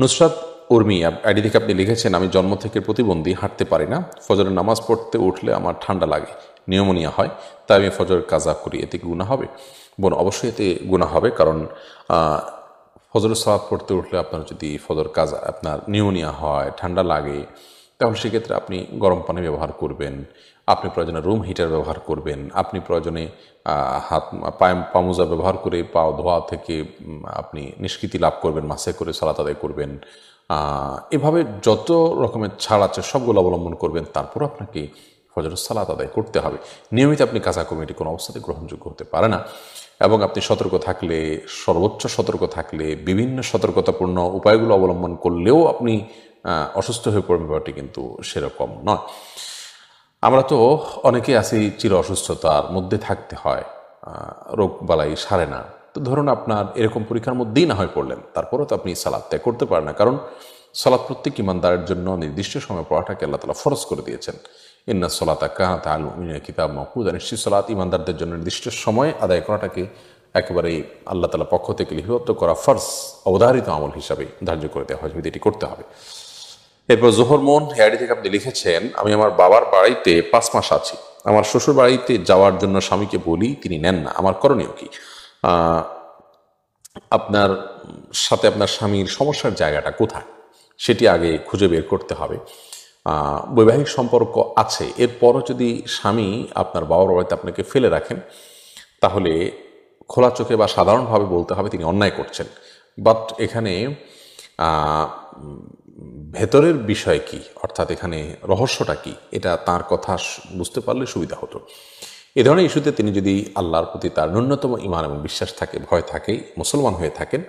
Nusrat Urmi ID থেকে আপনি লিখেছেন আমি জন্ম থেকে প্রতিবন্ধী হাঁটতে পারি না ফজরের নামাজ পড়তে উঠলে আমার ঠান্ডা লাগে নিউমোনিয়া হয় তাই আমি ফজরের কাজা করি এতে কি গুণা হবে বোন অবশ্যই এতে গুণা হবে কারণ ফজরের সালাদ পড়তে উঠলে আপনার যদি ফজর কাজা আপনার নিউমোনিয়া হয় ঠান্ডা লাগে তাহলে সেক্ষেত্রে আপনি গরম পানি ব্যবহার করবেন আপনি প্রয়োজনে রুম হিটার ব্যবহার করবেন আপনি প্রয়োজনে হাত পায় পামোজা ব্যবহার করে পা ধোয়া থেকে আপনি নিষ্কৃতি লাভ করবেন মাসে করে সালাত আদায় করবেন এভাবে যত রকমের ছাড় আছে সবগুলো অবলম্বন করবেন তারপর আপনাকে ফজর সালাত আদায় করতে হবে নিয়মিত আপনি কাঁচা কমে এটি কোনো অবস্থাতে গ্রহণযোগ্য হতে পারে না এবং আপনি সতর্ক থাকলে সর্বোচ্চ সতর্ক থাকলে বিভিন্ন সতর্কতাপূর্ণ উপায়গুলো অবলম্বন করলেও আপনি অসুস্থ হয়ে পড়বেন ব্যাপারটি কিন্তু সেরকম নয় আমরা তো অনেকে আছি চির অসুস্থতার মধ্যে থাকতে হয় রোগ বালাই সারে না তো ধরুন আপনার এরকম পরীক্ষার মধ্যেই না হয় পড়লেন তারপরেও তো আপনি সালাদ ত্যাগ করতে পারেন না কারণ সালাদ প্রত্যেক ইমানদারের জন্য নির্দিষ্ট সময় পড়াটাকে আল্লাহ তালা ফরজ করে দিয়েছেন ইন্না সলাতা কাহাত আল কিতাব মকুদ নিশ্চিত সলাত ইমানদারদের জন্য নির্দিষ্ট সময় আদায় করাটাকে একেবারে আল্লাহ তালা পক্ষ থেকে লিপিবদ্ধ করা ফরজ অবধারিত আমল হিসাবে ধার্য করে দেওয়া হয় যদি এটি করতে হবে এরপর জোহর মোহন হেয়ারি থেকে আপনি লিখেছেন আমি আমার বাবার বাড়িতে পাঁচ মাস আছি আমার শ্বশুর বাড়িতে যাওয়ার জন্য স্বামীকে বলি তিনি নেন না আমার করণীয় কি আপনার সাথে আপনার স্বামীর সমস্যার জায়গাটা কোথায় সেটি আগে খুঁজে বের করতে হবে বৈবাহিক সম্পর্ক আছে এরপরও যদি স্বামী আপনার বাবার বাড়িতে আপনাকে ফেলে রাখেন তাহলে খোলা চোখে বা সাধারণভাবে বলতে হবে তিনি অন্যায় করছেন বাট এখানে ভেতরের বিষয় কি অর্থাৎ এখানে রহস্যটা কি এটা তার কথা বুঝতে পারলে সুবিধা হতো এ ধরনের ইস্যুতে তিনি যদি আল্লাহর প্রতি তার ন্যূনতম ইমান এবং বিশ্বাস থাকে ভয় থাকে মুসলমান হয়ে থাকেন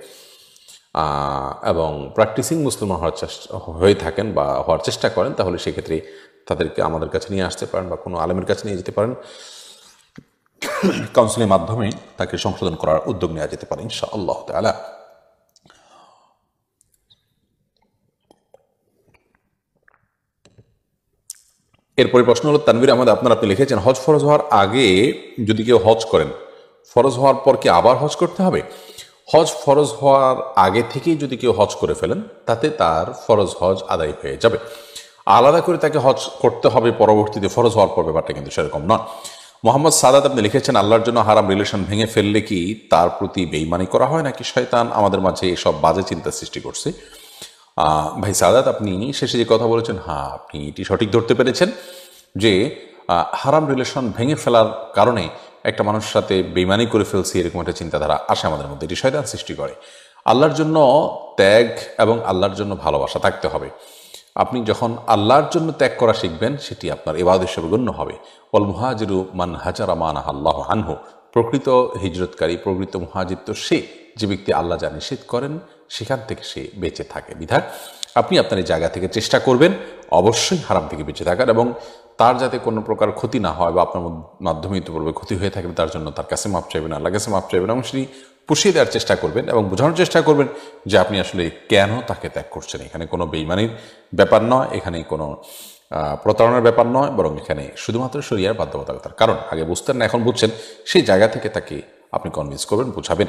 এবং প্র্যাকটিসিং মুসলমান হওয়ার চেষ্টা হয়ে থাকেন বা হওয়ার চেষ্টা করেন তাহলে সেক্ষেত্রে তাদেরকে আমাদের কাছে নিয়ে আসতে পারেন বা কোনো আলেমের কাছে নিয়ে যেতে পারেন কাউন্সিলের মাধ্যমে তাকে সংশোধন করার উদ্যোগ নেওয়া যেতে পারে ইনশা আল্লাহ তালা এরপরে প্রশ্ন হলো তানবির আমাদের আপনার আপনি লিখেছেন হজ ফরজ হওয়ার আগে যদি কেউ হজ করেন ফরজ হওয়ার পর কি আবার হজ করতে হবে হজ ফরজ হওয়ার আগে থেকেই যদি কেউ হজ করে ফেলেন তাতে তার ফরজ হজ আদায় হয়ে যাবে আলাদা করে তাকে হজ করতে হবে পরবর্তীতে ফরজ হওয়ার পর ব্যাপারটা কিন্তু সেরকম নয় মোহাম্মদ সাদাত আপনি লিখেছেন আল্লাহর জন্য হারাম রিলেশন ভেঙে ফেললে কি তার প্রতি বেইমানি করা হয় নাকি শয়তান আমাদের মাঝে এসব বাজে চিন্তা সৃষ্টি করছে ভাই সাদাত আপনি শেষে যে কথা বলেছেন হ্যাঁ আপনি এটি সঠিক ধরতে পেরেছেন যে হারাম রিলেশন ভেঙে ফেলার কারণে একটা মানুষের সাথে বেমানি করে ফেলছি এরকম একটা চিন্তাধারা আসে আমাদের মধ্যে এটি শয়তান সৃষ্টি করে আল্লাহর জন্য ত্যাগ এবং আল্লাহর জন্য ভালোবাসা থাকতে হবে আপনি যখন আল্লাহর জন্য ত্যাগ করা শিখবেন সেটি আপনার এবাদ হিসেবে গণ্য হবে অল মুহাজিরু মান হাজারা মান আল্লাহ আনহু প্রকৃত হিজরতকারী প্রকৃত মহাজিত্য তো সে যে ব্যক্তি আল্লাহ যা নিষেধ করেন সেখান থেকে সে বেঁচে থাকে বিধায় আপনি আপনার এই জায়গা থেকে চেষ্টা করবেন অবশ্যই হারাম থেকে বেঁচে থাকার এবং তার যাতে কোনো প্রকার ক্ষতি না হয় বা আপনার মাধ্যমে ইতিপূর্বে ক্ষতি হয়ে থাকবে তার জন্য তার কাছে মাপ চাইবেন আল্লাহ কাছে মাপ চাইবেন এবং সেটি পুষিয়ে দেওয়ার চেষ্টা করবেন এবং বোঝানোর চেষ্টা করবেন যে আপনি আসলে কেন তাকে ত্যাগ করছেন এখানে কোনো বেইমানির ব্যাপার নয় এখানে কোনো প্রতারণার ব্যাপার নয় বরং এখানে শুধুমাত্র শরিয়ার বাধ্যবাধকতার কারণ আগে বুঝতেন না এখন বুঝছেন সেই জায়গা থেকে তাকে আপনি কনভিন্স করবেন বোঝাবেন